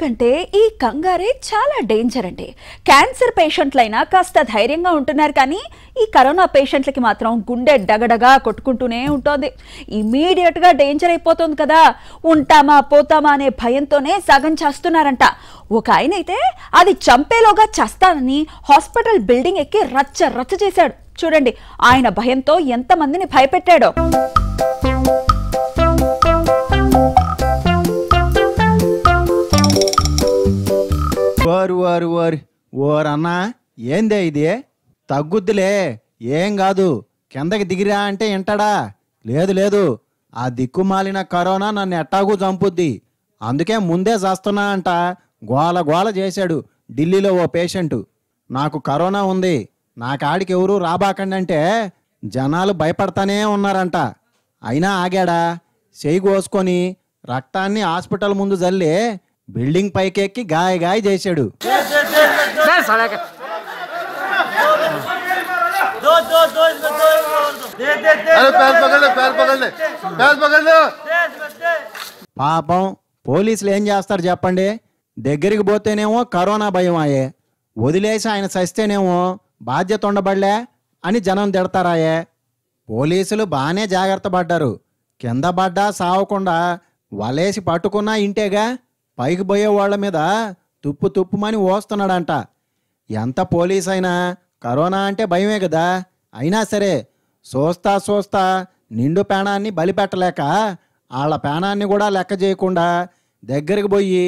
కంటే ఈ కంగారే చాలా డేంజర్ అండి క్యాన్సర్ పేషెంట్లైనా కాస్త ధైర్యంగా ఉంటున్నారు కానీ ఈ కరోనా పేషెంట్లకి మాత్రం గుండె డగడగా కొట్టుకుంటూనే ఉంటుంది ఇమీడియట్గా డేంజర్ అయిపోతుంది కదా ఉంటామా పోతామా అనే భయంతోనే సగం చేస్తున్నారంట ఒక ఆయన అయితే అది చంపేలోగా చేస్తానని హాస్పిటల్ బిల్డింగ్ ఎక్కి రచ్చ రచ్చ చేశాడు చూడండి ఆయన భయంతో ఎంతమందిని భయపెట్టాడో ఓరు ఓరు ఓరు ఓరన్నా ఏందే ఇది తగ్గుద్దులే ఏం కాదు కిందకి దిగిరా అంటే వింటాడా లేదు లేదు ఆ దిక్కుమాలిన కరోనా నన్ను ఎట్టాగూ చంపుద్ది అందుకే ముందే చేస్తున్నా అంట గోల గోల చేశాడు ఢిల్లీలో ఓ పేషెంటు నాకు కరోనా ఉంది నా కాడికి ఎవరూ రాబాకండి అంటే జనాలు భయపడతానే ఉన్నారంట అయినా ఆగాడా చేయి కోసుకొని రక్తాన్ని హాస్పిటల్ ముందు జల్లి బిల్డింగ్ పైకెక్కి గాయ గాయ చేశాడు పాపం పోలీసులు ఏం చేస్తారు చెప్పండి దగ్గరికి పోతేనేమో కరోనా భయం అయ్యే వదిలేసి ఆయన చస్తేనేమో బాధ్యత ఉండబడలే అని జనం తిడతారాయే పోలీసులు బాగానే జాగ్రత్త పడ్డారు కింద పడ్డా సావకుండా వలేసి పట్టుకున్నా ఇంటేగా పైకి పోయే వాళ్ళ మీద తుప్పు తుప్పుమని ఓస్తున్నాడంట ఎంత పోలీస్ అయినా కరోనా అంటే భయమే కదా అయినా సరే సోస్తా సోస్తా నిండు పేణాన్ని బలిపెట్టలేక వాళ్ళ పేణాన్ని కూడా లెక్క చేయకుండా దగ్గరికి పోయి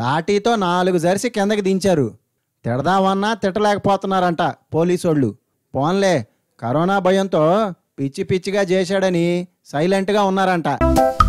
లాఠీతో నాలుగు జర్సి కిందకి దించారు తిడదామన్నా తిట్టలేకపోతున్నారంట పోలీసోళ్ళు పోన్లే కరోనా భయంతో పిచ్చి పిచ్చిగా చేశాడని సైలెంట్గా ఉన్నారంట